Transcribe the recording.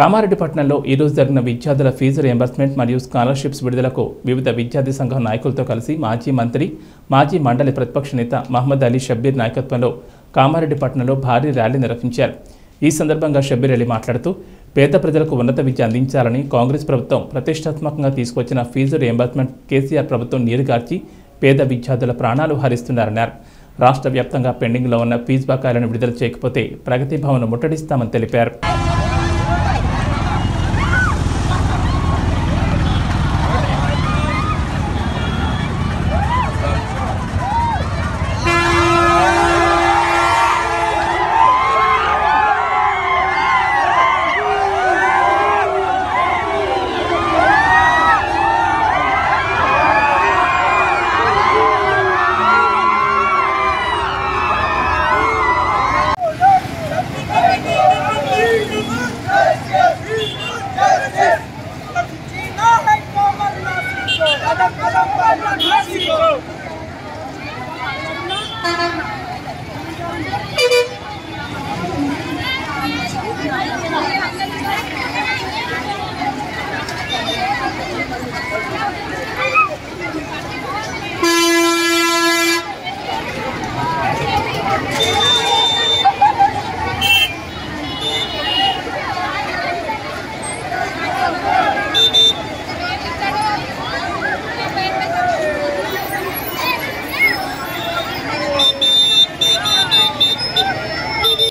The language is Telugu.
కామారెడ్డిపట్నంలో ఈరోజు జరిగిన విద్యార్థుల ఫీజు రియంబర్స్మెంట్ మరియు స్కాలర్షిప్స్ విడుదలకు వివిధ విద్యార్థి సంఘం నాయకులతో కలిసి మాజీ మంత్రి మాజీ మండలి ప్రతిపక్ష నేత మహమ్మద్ అలీ షబ్బీర్ నాయకత్వంలో కామారెడ్డిపట్నంలో భారీ ర్యాలీ నిర్వహించారు ఈ సందర్భంగా షబ్బీర్ అలీ మాట్లాడుతూ పేద ప్రజలకు ఉన్నత విద్య అందించాలని కాంగ్రెస్ ప్రభుత్వం ప్రతిష్టాత్మకంగా తీసుకొచ్చిన ఫీజు రియంబర్స్మెంట్ కేసీఆర్ ప్రభుత్వం నీరుగార్చి పేద విద్యార్థుల ప్రాణాలు హరిస్తున్నారన్నారు రాష్ట్ర వ్యాప్తంగా పెండింగ్లో ఉన్న ఫీజు బకాయిలను విడుదల చేయకపోతే ప్రగతి భవన్ ముట్టడిస్తామని తెలిపారు